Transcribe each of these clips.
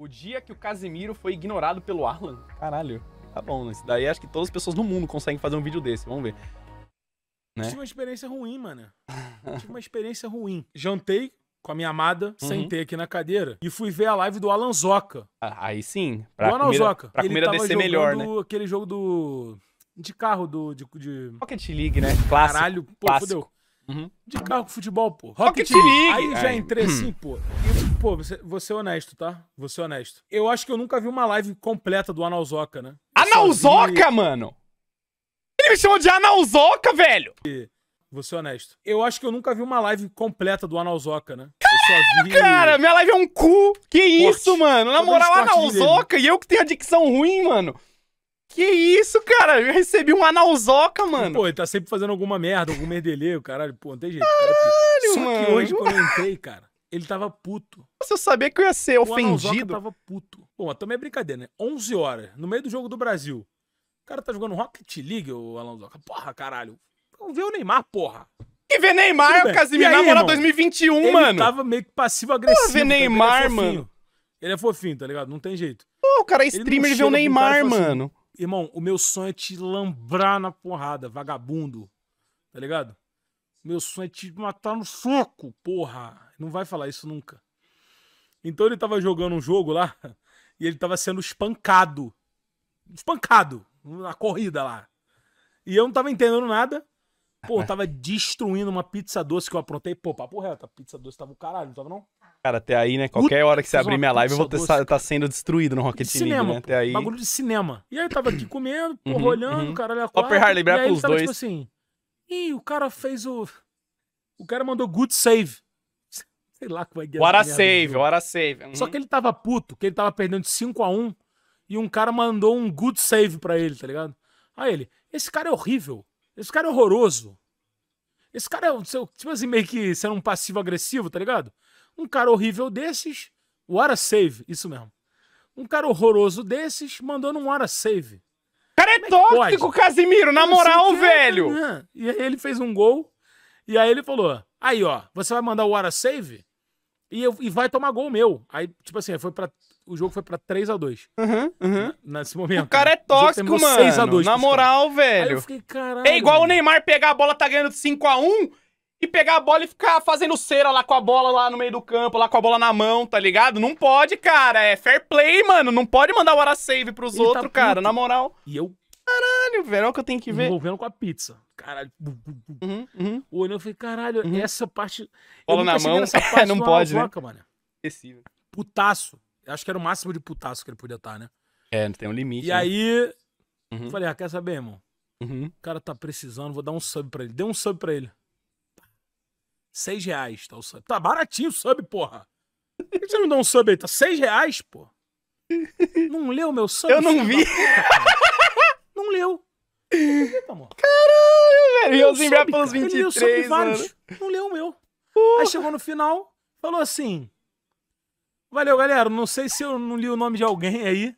O dia que o Casimiro foi ignorado pelo Alan. Caralho. Tá bom, né? Isso daí acho que todas as pessoas no mundo conseguem fazer um vídeo desse. Vamos ver. Né? Tive uma experiência ruim, mano. Tive uma experiência ruim. Jantei com a minha amada, uhum. sentei aqui na cadeira e fui ver a live do Alan Zoca. Ah, aí sim. Pra do Alan Zoca. Pra Ele descer melhor, né? aquele jogo do... De carro do... De, de... League, né? Clássico. Caralho, pô, Clássico. Uhum. De carro com futebol, pô. Rocket, Rocket League. League. Aí já entrei assim, pô. E pô, você, você é honesto, tá? Você honesto. Eu acho que eu nunca vi uma live completa do Analzoca, né? Analzoca, vi... mano? Ele me chamou de Analzoca, velho! E, vou ser honesto. Eu acho que eu nunca vi uma live completa do Analzoca, né? Eu só vi... Cara, minha live é um cu! Que isso, mano? Na moral, Analzoca e eu que tenho a dicção ruim, mano. Que isso, cara? Eu recebi um analzoca, mano. Pô, ele tá sempre fazendo alguma merda, algum merdelê, caralho. Pô, não tem jeito. Caralho, cara, mano. Só que hoje eu entrei, cara. Ele tava puto. Você sabia que eu ia ser o ofendido? O tava puto. Bom, mas também é brincadeira, né? 11 horas, no meio do jogo do Brasil. O cara tá jogando Rocket League, o Alonsoca. Porra, caralho. Não vê o Neymar, porra. É e ver Neymar, o Casimiro namora 2021, ele mano. Ele tava meio que passivo-agressivo. Pô, ver Neymar, ele é mano. Ele é fofinho, tá ligado? Não tem jeito. Pô, o cara é streamer, ele vê o Neymar, assim, mano. Assim, Irmão, o meu sonho é te lambrar na porrada, vagabundo. Tá ligado? Meu sonho é te matar no soco, porra. Não vai falar isso nunca. Então ele tava jogando um jogo lá e ele tava sendo espancado. Espancado na corrida lá. E eu não tava entendendo nada. Pô, tava destruindo uma pizza doce que eu aprontei. Pô, papo reto, a pizza doce tava o caralho, não tava não? Cara, até aí, né? Qualquer Puta, hora que você abrir minha live, eu vou estar tá sendo destruído no Rocket de cinema, League, né? Até aí. Bagulho de cinema. E aí tava aqui comendo, porra, uhum, olhando, uhum. caralho, a quatro. Harley, e aí tava dois. tipo assim... Ih, o cara fez o... O cara mandou good save. Sei lá como é que é. O Ara Save, o Ara Save. Uhum. Só que ele tava puto, que ele tava perdendo de 5x1 e um cara mandou um good save pra ele, tá ligado? Aí ele, esse cara é horrível, esse cara é horroroso. Esse cara é, tipo assim, meio que sendo um passivo-agressivo, tá ligado? Um cara horrível desses, o Ara Save, isso mesmo. Um cara horroroso desses mandou num Ara Save. Cara é, é tóxico, Casimiro, na moral, né? velho! né? E aí ele fez um gol, e aí ele falou: aí ó, você vai mandar o Ara Save? E, eu, e vai tomar gol meu. Aí, tipo assim, foi pra, o jogo foi pra 3x2. Uhum, uhum. Nesse momento. O cara né? é tóxico, mano. 6x2, na moral, velho. Aí eu fiquei, caralho. É igual o Neymar pegar a bola, tá ganhando 5x1 e pegar a bola e ficar fazendo cera lá com a bola lá no meio do campo, lá com a bola na mão, tá ligado? Não pode, cara. É fair play, mano. Não pode mandar o hora save pros tá outros, tá cara, na moral. E eu caralho, que eu tenho que ver. Envolvendo com a pizza. Caralho. Uhum, uhum. O olho, eu falei, caralho, uhum. essa parte. Bola na mão, essa parte não pode. Alavanca, né? mano. Putaço. Acho que era o máximo de putaço que ele podia estar, né? É, não tem um limite. E né? aí, uhum. falei, ah, quer saber, irmão? Uhum. O cara tá precisando, vou dar um sub pra ele. Deu um sub pra ele. Seis reais, tá o sub. Tá baratinho o sub, porra. Por que você não deu um sub aí? Tá seis reais, pô. Não leu meu sub? Eu não vi. Porra, leu. É. Caralho, velho. E eu sempre pelos 23 ele Não leu o meu. Porra. Aí chegou no final, falou assim: Valeu, galera. Não sei se eu não li o nome de alguém aí,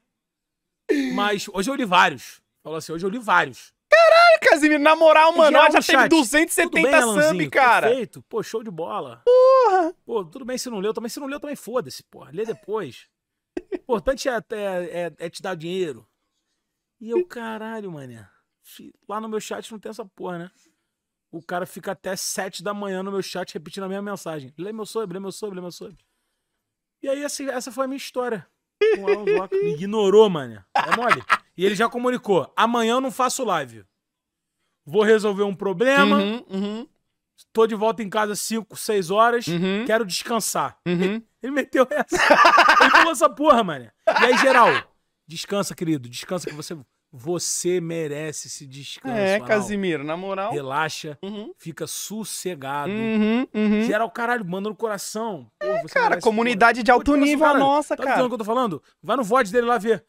mas hoje eu li vários. Falou assim: Hoje eu li vários. Caralho, Casimiro, na moral, mano, já, já teve 270 bem, sub, cara. Perfeito. Pô, show de bola. Porra. Pô, tudo bem se não leu também. Se não leu também, foda-se, porra. Lê depois. O importante é, é, é, é te dar dinheiro. E eu, caralho, mané. Lá no meu chat não tem essa porra, né? O cara fica até sete da manhã no meu chat repetindo a mesma mensagem. Lê meu sobre, lê meu sobre, lê meu sobre. E aí, assim, essa foi a minha história. Com o Alan Me ignorou, mané. É mole. E ele já comunicou. Amanhã eu não faço live. Vou resolver um problema. Uhum, uhum. Tô de volta em casa 5, 6 horas. Uhum. Quero descansar. Uhum. Ele, ele meteu essa. ele falou essa porra, mané. E aí, geral, Descansa, querido. Descansa que você você merece esse descanso. É, Casimiro, na moral. Relaxa, uhum. fica sossegado. Uhum, uhum. Geral, caralho, manda no coração. Pô, é, cara, comunidade de alto então, nível é a nossa, tá cara. Tá o que eu tô falando? Vai no VOD dele lá ver.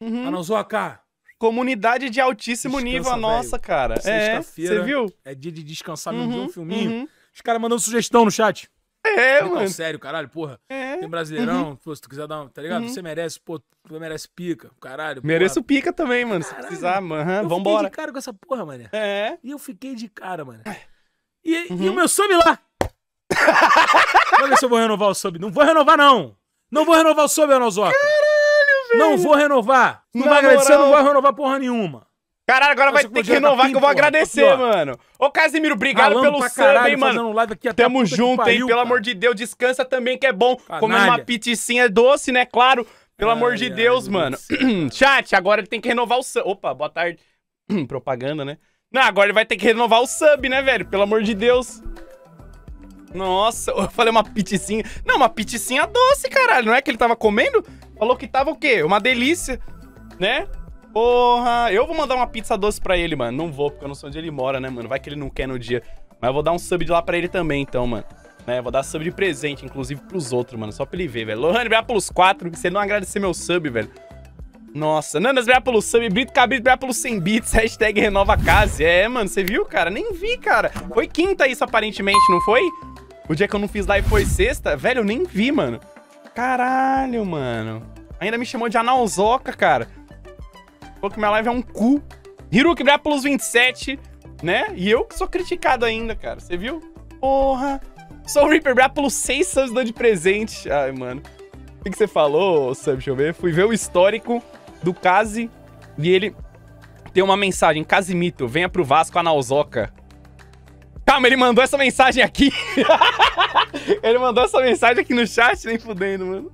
Uhum. cá. Comunidade de altíssimo Descansa, nível a é nossa, cara. É, você viu? É dia de descansar, uhum, um filminho. Uhum. Os caras mandando sugestão no chat. É, mano. sério, caralho, porra. É. Tem uhum. brasileirão, uhum. pô, se tu quiser dar uma, tá ligado? Uhum. Você merece, pô, tu merece pica, caralho. Porra. Mereço pica também, mano, caralho. se precisar, mano. Uhum, vambora. Eu fiquei de cara com essa porra, mano. É. E eu fiquei de cara, mano. E, uhum. e o uhum. meu sub lá. Vamos ver se eu vou renovar o sub. Não vou renovar, não. Não vou renovar o sub, Anozoca. Caralho, velho. Não vou renovar. Não Na vai agradecer, não vai renovar porra nenhuma. Caralho, agora Nossa, vai ter que renovar que eu vou agradecer, aqui, mano. Ô, Casimiro, obrigado pelo sub, hein, mano. Um aqui até Tamo junto, pariu, hein? Pelo cara. amor de Deus, descansa também, que é bom. Comendo Comer uma piticinha doce, né? Claro. Pelo ai, amor de ai, Deus, mano. Deus. Chat, agora ele tem que renovar o sub. Opa, boa tarde. Propaganda, né? Não, agora ele vai ter que renovar o sub, né, velho? Pelo amor de Deus. Nossa, eu falei uma piticinha. Não, uma piticinha doce, caralho. Não é que ele tava comendo? Falou que tava o quê? Uma delícia, né? Porra, eu vou mandar uma pizza doce pra ele, mano. Não vou, porque eu não sei onde ele mora, né, mano? Vai que ele não quer no dia. Mas eu vou dar um sub de lá pra ele também, então, mano. Né, vou dar sub de presente, inclusive, pros outros, mano. Só pra ele ver, velho. Lohane, obrigado pelos quatro. Se ele não agradecer meu sub, velho. Nossa, Nanas, obrigado pelo sub, Brito Cabrito, obrigado pelos 100 bits, hashtag renova case. É, mano, você viu, cara? Nem vi, cara. Foi quinta isso, aparentemente, não foi? O dia que eu não fiz live foi sexta? Velho, eu nem vi, mano. Caralho, mano. Ainda me chamou de analzoca, cara. Falou que minha live é um cu. Hiruki Brápolis 27, né? E eu que sou criticado ainda, cara. Você viu? Porra. Sou o Reaper Brápolis 6 subs dando de presente. Ai, mano. O que, que você falou, Sam? Deixa eu ver. Fui ver o histórico do Kazi e ele tem uma mensagem. Casimito, venha pro Vasco, Analzoca. Calma, ele mandou essa mensagem aqui. ele mandou essa mensagem aqui no chat, nem fudendo, mano.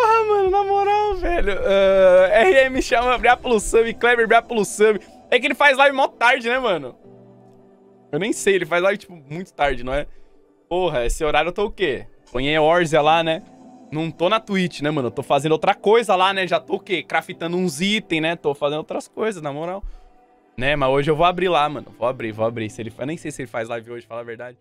Porra, mano, na moral, velho. Uh, ah, RM chama Briapolo Sub, Kleber Briapolo Sub. É que ele faz live mó tarde, né, mano? Eu nem sei, ele faz live, tipo, muito tarde, não é? Porra, esse horário eu tô o quê? Sonhei Orzia lá, né? Não tô na Twitch, né, mano? Eu tô fazendo outra coisa lá, né? Já tô o quê? Craftando uns itens, né? Tô fazendo outras coisas, na moral. Né, mas hoje eu vou abrir lá, mano. Vou abrir, vou abrir. Se ele... Eu nem sei se ele faz live hoje, falar a verdade.